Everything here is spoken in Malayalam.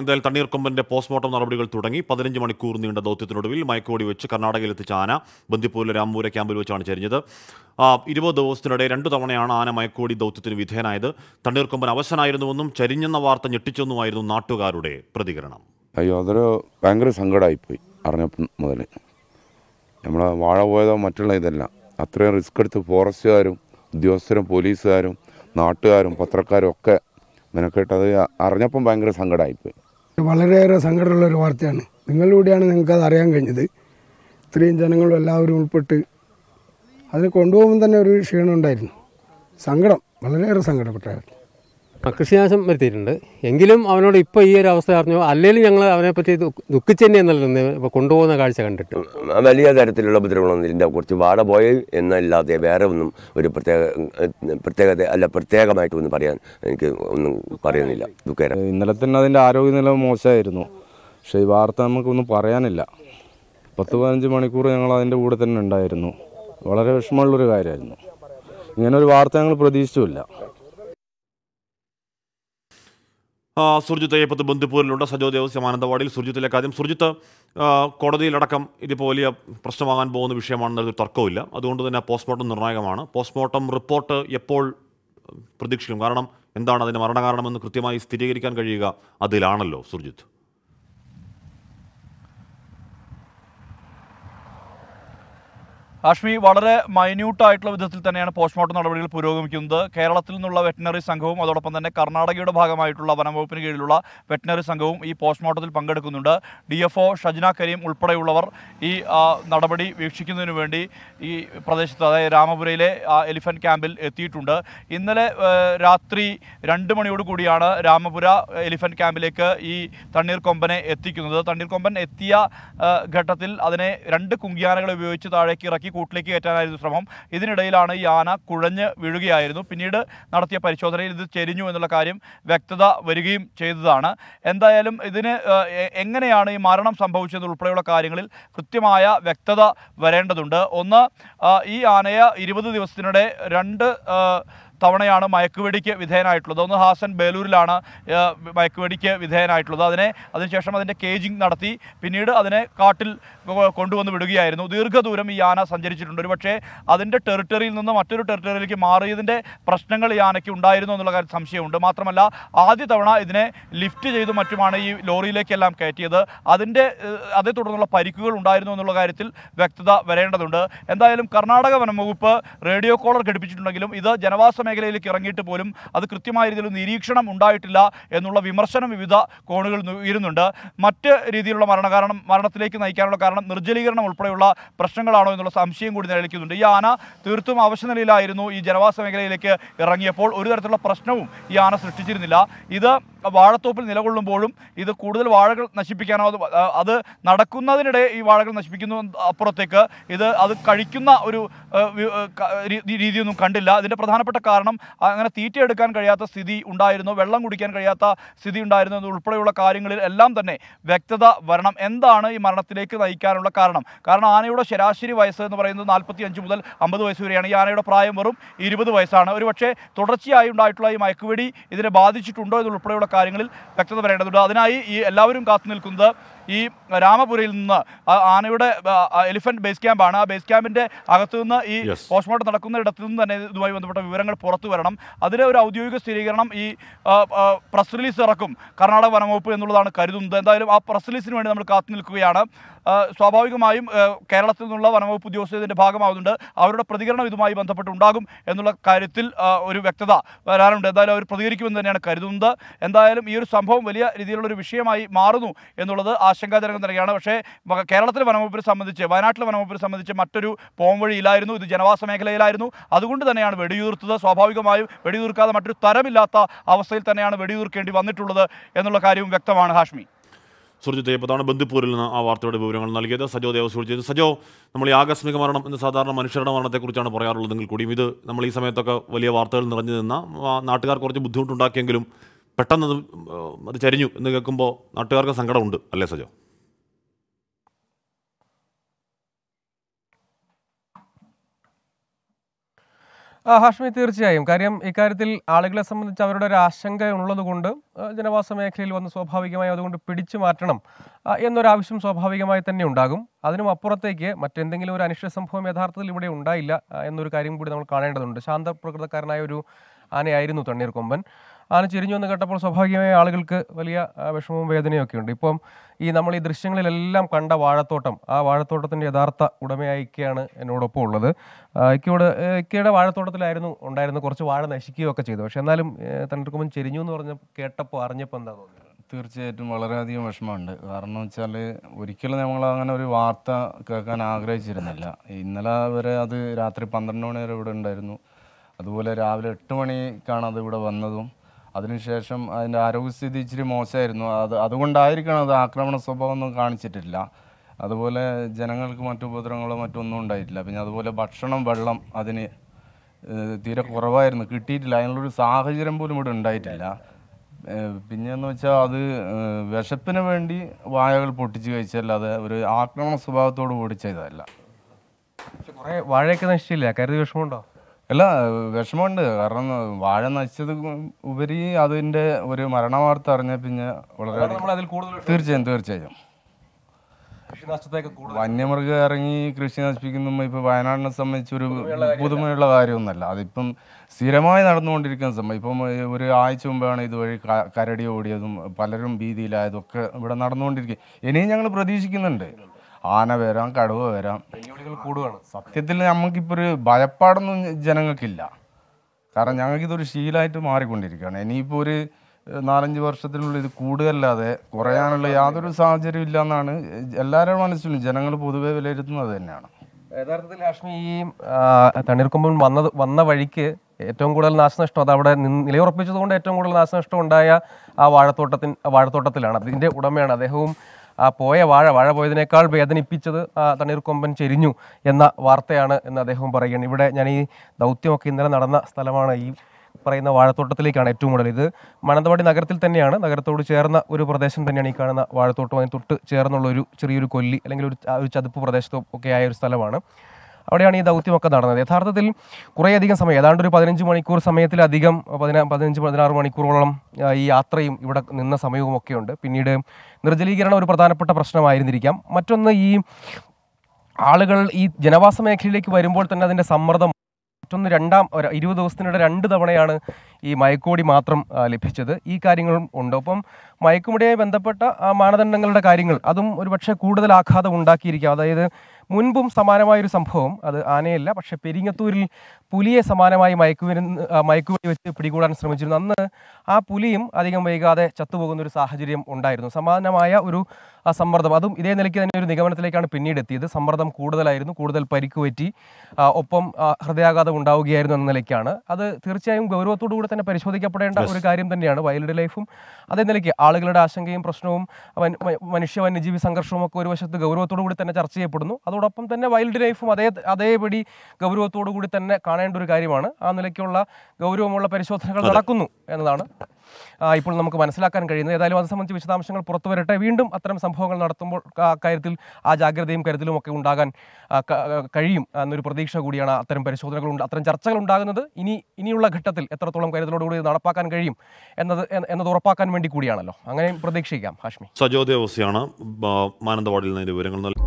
എന്തായാലും തണ്ണീർക്കൊമ്പന്റെ പോസ്റ്റ്മോർട്ടം നടപടികൾ തുടങ്ങി പതിനഞ്ച് മണിക്കൂർ നീണ്ട ദൗത്യത്തിനൊടുവിൽ മയക്കോടി വെച്ച് കർണാടകയിൽ എത്തിച്ച ആന ബന്ദിപ്പൂരിലെ രാംപൂര ക്യാമ്പിൽ വെച്ചാണ് ചരിഞ്ഞത് ഇരുപത് ദിവസത്തിനിടെ രണ്ടു തവണയാണ് ആന മയക്കോടി ദൗത്യത്തിന് വിധേയനായത് തണ്ണീർക്കൊമ്പൻ അവശനായിരുന്നുവെന്നും ചരിഞ്ഞെന്ന വാർത്ത ഞെട്ടിച്ചെന്നുമായിരുന്നു നാട്ടുകാരുടെ പ്രതികരണം അയ്യോ അതൊരു ഭയങ്കര സങ്കടമായിപ്പോയി അറിഞ്ഞപ്പം മുതൽ നമ്മൾ വാഴ പോയതോ മറ്റുള്ള ഇതല്ല അത്രയും റിസ്ക് എടുത്ത് ഫോറസ്റ്റുകാരും ഉദ്യോഗസ്ഥരും പോലീസുകാരും നാട്ടുകാരും പത്രക്കാരും ഒക്കെ നിനക്കിട്ടത് അറിഞ്ഞപ്പം ഭയങ്കര സങ്കടമായിപ്പോയി വളരെയേറെ സങ്കടമുള്ള ഒരു വാർത്തയാണ് നിങ്ങളിലൂടെയാണ് നിങ്ങൾക്ക് അത് അറിയാൻ കഴിഞ്ഞത് ഇത്രയും ജനങ്ങളും എല്ലാവരും ഉൾപ്പെട്ട് അതിന് കൊണ്ടുപോകുമ്പോൾ തന്നെ ഒരു ക്ഷീണം ഉണ്ടായിരുന്നു സങ്കടം വളരെയേറെ സങ്കടപ്പെട്ടായിരുന്നു കൃഷിനാശം വരുത്തിയിട്ടുണ്ട് എങ്കിലും അവനോട് ഇപ്പോൾ ഈ ഒരു അവസ്ഥ അറിഞ്ഞു അല്ലെങ്കിൽ ഞങ്ങൾ അവനെ പറ്റി തന്നെ എന്നല്ല ഇപ്പോൾ കൊണ്ടുപോകുന്ന കാഴ്ച കണ്ടിട്ട് വലിയ തരത്തിലുള്ള ഉപദ്രവങ്ങളൊന്നും ഇല്ല കുറച്ച് വാട പോയി എന്നല്ലാതെ വേറെ ഒന്നും ഒരു പ്രത്യേക പ്രത്യേകത അല്ല പ്രത്യേകമായിട്ട് ഒന്നും പറയാൻ എനിക്ക് ഒന്നും പറയുന്നില്ല ദുഃഖകരം ഇന്നലെ തന്നെ അതിൻ്റെ ആരോഗ്യനില മോശമായിരുന്നു പക്ഷേ ഈ വാർത്ത നമുക്കൊന്നും പറയാനില്ല പത്ത് പതിനഞ്ച് മണിക്കൂർ ഞങ്ങൾ അതിൻ്റെ കൂടെ തന്നെ ഉണ്ടായിരുന്നു വളരെ വിഷമമുള്ളൊരു കാര്യമായിരുന്നു ഇങ്ങനെ ഒരു വാർത്ത ഞങ്ങൾ പ്രതീക്ഷിച്ചുമില്ല സുർജിത്ത് അയ്യപ്പത്ത് ബന്ധുപൂരിലുണ്ട് സജോ ദേവസ്യ ആനന്ദവാടിയിൽ സുർജിത്തിലേക്ക് ആദ്യം സുർജിത്ത് കോടതിയിലടക്കം ഇതിപ്പോൾ വലിയ പ്രശ്നമാകാൻ പോകുന്ന വിഷയമാണെന്നൊരു തർക്കമില്ല അതുകൊണ്ട് തന്നെ പോസ്റ്റ്മോർട്ടം നിർണായകമാണ് പോസ്റ്റ്മോർട്ടം റിപ്പോർട്ട് എപ്പോൾ പ്രതീക്ഷിക്കും കാരണം എന്താണ് അതിൻ്റെ മരണകാരണമെന്ന് കൃത്യമായി സ്ഥിരീകരിക്കാൻ കഴിയുക അതിലാണല്ലോ സുർജിത്ത് ആഷ്മി വളരെ മൈന്യൂട്ടായിട്ടുള്ള വിധത്തിൽ തന്നെയാണ് പോസ്റ്റ്മോർട്ടം നടപടികൾ പുരോഗമിക്കുന്നത് കേരളത്തിൽ നിന്നുള്ള വെറ്റിനറി സംഘവും അതോടൊപ്പം തന്നെ കർണാടകയുടെ ഭാഗമായിട്ടുള്ള വനംവകുപ്പിന് കീഴിലുള്ള വെറ്റിനറി സംഘവും ഈ പോസ്റ്റ്മോർട്ടത്തിൽ പങ്കെടുക്കുന്നുണ്ട് D F O Shajna Kareem ഉൾപ്പെടെയുള്ളവർ ഈ നടപടി വീക്ഷിക്കുന്നതിന് വേണ്ടി ഈ പ്രദേശത്ത് അതായത് രാമപുരയിലെ എലിഫൻറ്റ് ക്യാമ്പിൽ എത്തിയിട്ടുണ്ട് ഇന്നലെ രാത്രി രണ്ട് മണിയോട് കൂടിയാണ് രാമപുര എലിഫൻറ്റ് ക്യാമ്പിലേക്ക് ഈ തണ്ണീർ കൊമ്പനെ എത്തിക്കുന്നത് തണ്ണീർ കൊമ്പൻ എത്തിയ ഘട്ടത്തിൽ അതിനെ രണ്ട് കുങ്കിയാനകളെ ഉപയോഗിച്ച് താഴേക്ക് ഇറക്കി കയറ്റി കൂട്ടിലേക്ക് കയറ്റാനായിരുന്നു ശ്രമം ഇതിനിടയിലാണ് ഈ ആന കുഴഞ്ഞ് വീഴുകയായിരുന്നു പിന്നീട് നടത്തിയ പരിശോധനയിൽ ഇത് ചെരിഞ്ഞു എന്നുള്ള കാര്യം വ്യക്തത വരികയും ചെയ്തതാണ് എന്തായാലും ഇതിന് എങ്ങനെയാണ് ഈ മരണം സംഭവിച്ചത് ഉൾപ്പെടെയുള്ള കാര്യങ്ങളിൽ കൃത്യമായ വ്യക്തത വരേണ്ടതുണ്ട് ഒന്ന് ഈ ആനയെ ഇരുപത് ദിവസത്തിനിടെ രണ്ട് തവണയാണ് മയക്കുവെടിക്ക് വിധേയനായിട്ടുള്ളത് ഒന്ന് ഹാസൻ ബേലൂരിലാണ് മയക്കുവെടിക്ക് വിധേയനായിട്ടുള്ളത് അതിനെ അതിനുശേഷം അതിൻ്റെ കേജിങ് നടത്തി പിന്നീട് അതിനെ കാട്ടിൽ കൊണ്ടുവന്ന് വിടുകയായിരുന്നു ദീർഘദൂരം ഈ യാന സഞ്ചരിച്ചിട്ടുണ്ട് ഒരുപക്ഷേ അതിൻ്റെ ടെറിട്ടറിയിൽ നിന്ന് മറ്റൊരു ടെറിട്ടറിയിലേക്ക് മാറിയതിൻ്റെ പ്രശ്നങ്ങൾ യാനയ്ക്ക് ഉണ്ടായിരുന്നു എന്നുള്ള കാര്യം സംശയമുണ്ട് മാത്രമല്ല ആദ്യ തവണ ഇതിനെ ലിഫ്റ്റ് ചെയ്തു മറ്റുമാണ് ഈ ലോറിയിലേക്കെല്ലാം കയറ്റിയത് അതിൻ്റെ അതേ തുടർന്നുള്ള പരിക്കുകൾ ഉണ്ടായിരുന്നു എന്നുള്ള കാര്യത്തിൽ വ്യക്തത വരേണ്ടതുണ്ട് എന്തായാലും കർണാടക വനം വകുപ്പ് റേഡിയോ കോളർ ഘടിപ്പിച്ചിട്ടുണ്ടെങ്കിലും ഇത് ജനവാസ മേഖലയിലേക്ക് ഇറങ്ങിയിട്ട് പോലും അത് കൃത്യമായ രീതിയിൽ നിരീക്ഷണം ഉണ്ടായിട്ടില്ല എന്നുള്ള വിമർശനം വിവിധ കോണുകളിൽ ഉയരുന്നുണ്ട് മറ്റ് രീതിയിലുള്ള മരണകാരണം മരണത്തിലേക്ക് നയിക്കാനുള്ള കാരണം നിർജ്ജലീകരണം ഉൾപ്പെടെയുള്ള പ്രശ്നങ്ങളാണോ എന്നുള്ള സംശയം കൂടി നിലനിൽക്കുന്നുണ്ട് ഈ ആന തീർത്തും നിലയിലായിരുന്നു ഈ ജനവാസ മേഖലയിലേക്ക് ഇറങ്ങിയപ്പോൾ ഒരു തരത്തിലുള്ള പ്രശ്നവും ഈ ആന സൃഷ്ടിച്ചിരുന്നില്ല ഇത് വാഴത്തോപ്പിൽ നിലകൊള്ളുമ്പോഴും ഇത് കൂടുതൽ വാഴകൾ നശിപ്പിക്കാനോ അത് അത് നടക്കുന്നതിനിടെ ഈ വാഴകൾ നശിപ്പിക്കുന്നു അപ്പുറത്തേക്ക് ഇത് അത് കഴിക്കുന്ന ഒരു രീതിയൊന്നും കണ്ടില്ല അതിൻ്റെ പ്രധാനപ്പെട്ട കാരണം കാരണം അങ്ങനെ തീറ്റ എടുക്കാൻ കഴിയാത്ത സ്ഥിതി ഉണ്ടായിരുന്നു വെള്ളം കുടിക്കാൻ കഴിയാത്ത സ്ഥിതി ഉണ്ടായിരുന്നു ഉൾപ്പെടെയുള്ള കാര്യങ്ങളിൽ എല്ലാം തന്നെ വ്യക്തത വരണം എന്താണ് ഈ മരണത്തിലേക്ക് നയിക്കാനുള്ള കാരണം കാരണം ആനയുടെ ശരാശരി വയസ്സ് എന്ന് പറയുന്നത് നാൽപ്പത്തി അഞ്ച് മുതൽ അമ്പത് വയസ്സ് വരെയാണ് ഈ ആനയുടെ പ്രായം വെറും ഇരുപത് വയസ്സാണ് പക്ഷേ തുടർച്ചയായി ഉണ്ടായിട്ടുള്ള ഈ മയക്കുവെടി ഇതിനെ ബാധിച്ചിട്ടുണ്ടോ എന്നുൾപ്പെടെയുള്ള കാര്യങ്ങളിൽ വ്യക്തത വരേണ്ടതുണ്ട് അതിനായി ഈ എല്ലാവരും കാത്തു നിൽക്കുന്നത് ഈ രാമപുരയിൽ നിന്ന് ആനയുടെ എലിഫന്റ് ബേസ് ക്യാമ്പാണ് ആ ബേസ് ക്യാമ്പിന്റെ അകത്തുനിന്ന് ഈ പോസ്റ്റ്മോർട്ടം നടക്കുന്ന ഇടത്തു നിന്ന് തന്നെ ഇതുമായി ബന്ധപ്പെട്ട വിവരങ്ങൾ പുറത്തു വരണം അതിന് ഒരു ഔദ്യോഗിക സ്ഥിരീകരണം ഈ പ്രസ് റിലീസ് ഇറക്കും കർണാടക വനംവകുപ്പ് എന്നുള്ളതാണ് കരുതുന്നത് എന്തായാലും ആ പ്രസ് റിലീസിന് വേണ്ടി നമ്മൾ കാത്തു നിൽക്കുകയാണ് സ്വാഭാവികമായും കേരളത്തിൽ നിന്നുള്ള വനംവകുപ്പ് ഉദ്യോഗസ്ഥ ഇതിൻ്റെ ഭാഗമാവുന്നുണ്ട് അവരുടെ പ്രതികരണം ഇതുമായി ബന്ധപ്പെട്ടുണ്ടാകും എന്നുള്ള കാര്യത്തിൽ ഒരു വ്യക്തത വരാനുണ്ട് എന്തായാലും അവർ പ്രതികരിക്കുമെന്ന് തന്നെയാണ് കരുതുന്നത് എന്തായാലും ഈ ഒരു സംഭവം വലിയ രീതിയിലുള്ള ഒരു വിഷയമായി മാറുന്നു എന്നുള്ളത് ആശ ആശങ്കാജനകം തന്നെയാണ് പക്ഷേ കേരളത്തിലെ വനംവകുപ്പിനെ സംബന്ധിച്ച് വയനാട്ടിലെ വനംവകുപ്പിനെ സംബന്ധിച്ച് മറ്റൊരു വഴിയിലായിരുന്നു ഇത് ജനവാസ മേഖലയിലായിരുന്നു അതുകൊണ്ട് തന്നെയാണ് വെടിയുതിർത്തത് സ്വാഭാവികമായും വെടിയുതിർക്കാതെ മറ്റൊരു തരമില്ലാത്ത അവസ്ഥയിൽ തന്നെയാണ് വെടിയുതിർക്കേണ്ടി വന്നിട്ടുള്ളത് എന്നുള്ള കാര്യവും വ്യക്തമാണ് ഹാഷ്മി സുർജിത്ത് ഇപ്പോഴാണ് ബന്ദിപ്പൂരിൽ നിന്ന് ആ വാർത്തയുടെ വിവരങ്ങൾ നൽകിയത് സജോ ദേവ സൂചിച്ചത് സജോ നമ്മൾ ഈ ആകസ്മിക മരണം എന്ന് സാധാരണ മനുഷ്യരുടെ മരണത്തെക്കുറിച്ചാണ് പറയാറുള്ളതെങ്കിൽ കൂടിയും ഇത് നമ്മൾ ഈ സമയത്തൊക്കെ വലിയ വാർത്തകൾ നിറഞ്ഞു നിന്ന നാട്ടുകാർ കുറച്ച് ബുദ്ധിമുട്ടുണ്ടാക്കിയെങ്കിലും പെട്ടെന്ന് അത് ചരിഞ്ഞു എന്ന് കേൾക്കുമ്പോൾ നാട്ടുകാർക്ക് സങ്കടമുണ്ട് അല്ലേ സജോ ആ ഹാഷ്മി തീർച്ചയായും കാര്യം ഇക്കാര്യത്തിൽ ആളുകളെ സംബന്ധിച്ച് അവരുടെ ഒരു ആശങ്ക ഉള്ളതുകൊണ്ട് ജനവാസ മേഖലയിൽ വന്ന് സ്വാഭാവികമായി അതുകൊണ്ട് പിടിച്ചു മാറ്റണം എന്നൊരാവശ്യം സ്വാഭാവികമായി തന്നെ ഉണ്ടാകും അതിനും അപ്പുറത്തേക്ക് മറ്റെന്തെങ്കിലും ഒരു അനിഷ്ട സംഭവം യഥാർത്ഥത്തിൽ ഇവിടെ ഉണ്ടായില്ല എന്നൊരു കാര്യം കൂടി നമ്മൾ കാണേണ്ടതുണ്ട് ശാന്തപ്രകൃതക്കാരനായ ഒരു ആനയായിരുന്നു തണ്ണീർക്കൊമ്പൻ ആന ചിരിഞ്ഞു എന്ന് കേട്ടപ്പോൾ സ്വാഭാവികമായ ആളുകൾക്ക് വലിയ വിഷമവും വേദനയും ഒക്കെ ഉണ്ട് ഇപ്പം ഈ നമ്മൾ ഈ ദൃശ്യങ്ങളിലെല്ലാം കണ്ട വാഴത്തോട്ടം ആ വാഴത്തോട്ടത്തിൻ്റെ യഥാർത്ഥ ഉടമയായ എന്നോടൊപ്പം ഉള്ളത് ഇക്കയോട് ഇക്കയുടെ വാഴത്തോട്ടത്തിലായിരുന്നു ഉണ്ടായിരുന്നു കുറച്ച് വാഴ നശിക്കുകയൊക്കെ ചെയ്തു പക്ഷെ എന്നാലും തണ്ടിക്കുമ്പൻ ചെരിഞ്ഞു എന്ന് പറഞ്ഞ കേട്ടപ്പോൾ അറിഞ്ഞപ്പോൾ എന്താ തോന്നുന്നത് തീർച്ചയായിട്ടും വളരെയധികം വിഷമമുണ്ട് കാരണം വെച്ചാൽ ഒരിക്കലും നമ്മൾ അങ്ങനെ ഒരു വാർത്ത കേൾക്കാൻ ആഗ്രഹിച്ചിരുന്നില്ല ഇന്നലെ വരെ അത് രാത്രി പന്ത്രണ്ട് മണി വരെ ഇവിടെ ഉണ്ടായിരുന്നു അതുപോലെ രാവിലെ എട്ട് മണിക്കാണ് അത് ഇവിടെ വന്നതും അതിനുശേഷം അതിൻ്റെ ആരോഗ്യസ്ഥിതി ഇച്ചിരി മോശമായിരുന്നു അത് അതുകൊണ്ടായിരിക്കണം അത് ആക്രമണ സ്വഭാവമൊന്നും കാണിച്ചിട്ടില്ല അതുപോലെ ജനങ്ങൾക്ക് മറ്റു ഉപദ്രവങ്ങളോ മറ്റൊന്നും ഉണ്ടായിട്ടില്ല പിന്നെ അതുപോലെ ഭക്ഷണം വെള്ളം അതിന് തീരെ കുറവായിരുന്നു കിട്ടിയിട്ടില്ല അതിനുള്ളൊരു സാഹചര്യം പോലും ഇവിടെ ഉണ്ടായിട്ടില്ല പിന്നെയെന്ന് വെച്ചാൽ അത് വിശപ്പിന് വേണ്ടി വാഴകൾ പൊട്ടിച്ച് കഴിച്ചല്ലാതെ ഒരു ആക്രമണ സ്വഭാവത്തോട് കൂടി ചെയ്തതല്ല കുറേ വാഴയൊക്കെ നശിച്ചില്ല കരുതി വിഷമമുണ്ടോ അല്ല വിഷമമുണ്ട് കാരണം വാഴ നശിച്ചത് ഉപരി അതിന്റെ ഒരു വാർത്ത അറിഞ്ഞ പിന്നെ വളരെ തീർച്ചയായും തീർച്ചയായും വന്യമൃഗം ഇറങ്ങി കൃഷി നശിപ്പിക്കുമ്പോൾ ഇപ്പൊ വയനാടിനെ സംബന്ധിച്ച് ഒരു പുതുമയുള്ള കാര്യമൊന്നുമല്ല അതിപ്പം സ്ഥിരമായി നടന്നുകൊണ്ടിരിക്കുന്ന സമയം ഇപ്പം ഒരു ആഴ്ച മുമ്പാണ് ഇതുവഴി കരടി ഓടിയതും പലരും ഭീതിയിലായതും ഒക്കെ ഇവിടെ നടന്നുകൊണ്ടിരിക്കുക ഇനിയും ഞങ്ങൾ പ്രതീക്ഷിക്കുന്നുണ്ട് ആന വരാം കടുവ വരാം നടപടികൾ കൂടുകയാണ് സത്യത്തിൽ നമുക്കിപ്പോൾ ഒരു ഭയപ്പാടൊന്നും ജനങ്ങൾക്കില്ല കാരണം ഞങ്ങൾക്കിതൊരു ശീലമായിട്ട് മാറിക്കൊണ്ടിരിക്കുകയാണ് ഇനിയിപ്പോൾ ഒരു നാലഞ്ച് വർഷത്തിനുള്ളിൽ ഇത് കൂടുതലല്ലാതെ കുറയാനുള്ള യാതൊരു സാഹചര്യം ഇല്ലെന്നാണ് എല്ലാവരുടെ മനസ്സിലും ജനങ്ങൾ പൊതുവെ വിലയിരുത്തുന്നത് തന്നെയാണ് യഥാർത്ഥത്തിൽ ലക്ഷ്മി ഈ തണ്ണീർക്കൊമ്പൻ വന്നത് വന്ന വഴിക്ക് ഏറ്റവും കൂടുതൽ നാശനഷ്ടം അത് അവിടെ നിലയുറപ്പിച്ചതുകൊണ്ട് ഏറ്റവും കൂടുതൽ നാശനഷ്ടം ഉണ്ടായ ആ വാഴത്തോട്ടത്തിൻ വാഴത്തോട്ടത്തിലാണ് അതിൻ്റെ ഉടമയാണ് അദ്ദേഹവും ആ പോയ വാഴ വാഴ പോയതിനേക്കാൾ വേദനിപ്പിച്ചത് ആ തണ്ണീർക്കൊമ്പൻ ചെരിഞ്ഞു എന്ന വാർത്തയാണ് എന്ന് അദ്ദേഹം പറയുകയാണ് ഇവിടെ ഞാൻ ഈ ദൗത്യമൊക്കെ ഇന്നലെ നടന്ന സ്ഥലമാണ് ഈ പറയുന്ന വാഴത്തോട്ടത്തിലേക്കാണ് ഏറ്റവും കൂടുതൽ ഇത് മാനന്തവാടി നഗരത്തിൽ തന്നെയാണ് നഗരത്തോട് ചേർന്ന ഒരു പ്രദേശം തന്നെയാണ് ഈ കാണുന്ന വാഴത്തോട്ടം അതിന് തൊട്ട് ചേർന്നുള്ള ഒരു ചെറിയൊരു കൊല്ലി അല്ലെങ്കിൽ ഒരു ചതുപ്പ് പ്രദേശത്തോ ഒക്കെ ആയ ഒരു സ്ഥലമാണ് അവിടെയാണ് ഈ ദൗത്യമൊക്കെ നടന്നത് യഥാർത്ഥത്തിൽ കുറേയധികം സമയം ഏതാണ്ട് ഒരു പതിനഞ്ച് മണിക്കൂർ സമയത്തിലധികം പതിനാ പതിനഞ്ച് പതിനാറ് മണിക്കൂറോളം ഈ യാത്രയും ഇവിടെ നിന്ന സമയവും ഒക്കെയുണ്ട് പിന്നീട് നിർജ്ജലീകരണം ഒരു പ്രധാനപ്പെട്ട പ്രശ്നമായിരുന്നിരിക്കാം മറ്റൊന്ന് ഈ ആളുകൾ ഈ ജനവാസ മേഖലയിലേക്ക് വരുമ്പോൾ തന്നെ അതിൻ്റെ സമ്മർദ്ദം മറ്റൊന്ന് രണ്ടാം ഇരുപത് ദിവസത്തിനിടെ രണ്ട് തവണയാണ് ഈ മയക്കോടി മാത്രം ലഭിച്ചത് ഈ കാര്യങ്ങളും ഉണ്ട് അപ്പം മയക്കുമുടിയായി ബന്ധപ്പെട്ട മാനദണ്ഡങ്ങളുടെ കാര്യങ്ങൾ അതും ഒരുപക്ഷെ കൂടുതൽ ആഘാതം ഉണ്ടാക്കിയിരിക്കാം അതായത് മുൻപും സമാനമായൊരു സംഭവം അത് ആനയല്ല പക്ഷെ പെരിങ്ങത്തൂരിൽ പുലിയെ സമാനമായി മയക്കുമരുന്ന് മയക്കുവെടി വെച്ച് പിടികൂടാൻ ശ്രമിച്ചിരുന്നു അന്ന് ആ പുലിയും അധികം വൈകാതെ ചത്തുപോകുന്ന ഒരു സാഹചര്യം ഉണ്ടായിരുന്നു സമാനമായ ഒരു സമ്മർദ്ദം അതും ഇതേ നിലയ്ക്ക് തന്നെ ഒരു നിഗമനത്തിലേക്കാണ് പിന്നീട് എത്തിയത് സമ്മർദ്ദം കൂടുതലായിരുന്നു കൂടുതൽ പരിക്ക് പറ്റി ഒപ്പം ഹൃദയാഘാതം ഉണ്ടാവുകയായിരുന്നു എന്ന നിലയ്ക്കാണ് അത് തീർച്ചയായും ഗൗരവത്തോടു കൂടി തന്നെ പരിശോധിക്കപ്പെടേണ്ട ഒരു കാര്യം തന്നെയാണ് വൈൽഡ് ലൈഫും അതേ നിലയ്ക്ക് ആളുകളുടെ ആശങ്കയും പ്രശ്നവും മനുഷ്യ വന്യജീവി സംഘർഷവും ഒക്കെ ഒരു വശത്ത് ഗൗരവത്തോടു കൂടി തന്നെ ചർച്ച ചെയ്യപ്പെടുന്നു അതോടൊപ്പം തന്നെ വൈൽഡ് ലൈഫും അതേ അതേപടി ഗൗരവത്തോടു കൂടി തന്നെ കാണേണ്ട ഒരു കാര്യമാണ് ആ നിലയ്ക്കുള്ള ഗൗരവമുള്ള പരിശോധനകൾ നടക്കുന്നു എന്നതാണ് ഇപ്പോൾ നമുക്ക് മനസ്സിലാക്കാൻ കഴിയുന്നത് ഏതായാലും അത് സംബന്ധിച്ച് വിശദാംശങ്ങൾ പുറത്തു വരട്ടെ വീണ്ടും അത്തരം സംഭവങ്ങൾ നടത്തുമ്പോൾ കാര്യത്തിൽ ആ ജാഗ്രതയും കരുതലും ഒക്കെ ഉണ്ടാകാൻ കഴിയും എന്നൊരു പ്രതീക്ഷ കൂടിയാണ് അത്തരം പരിശോധനകൾ അത്തരം ചർച്ചകൾ ഉണ്ടാകുന്നത് ഇനി ഇനിയുള്ള ഘട്ടത്തിൽ എത്രത്തോളം കരുതലോടുകൂടി നടപ്പാക്കാൻ കഴിയും എന്നത് എന്നത് ഉറപ്പാക്കാൻ വേണ്ടി കൂടിയാണല്ലോ അങ്ങനെയും പ്രതീക്ഷിക്കാം ഹാഷ്മി സജോ ദേവസിയാണ് മാനന്തവാടിയിൽ നിന്ന് വിവരങ്ങൾ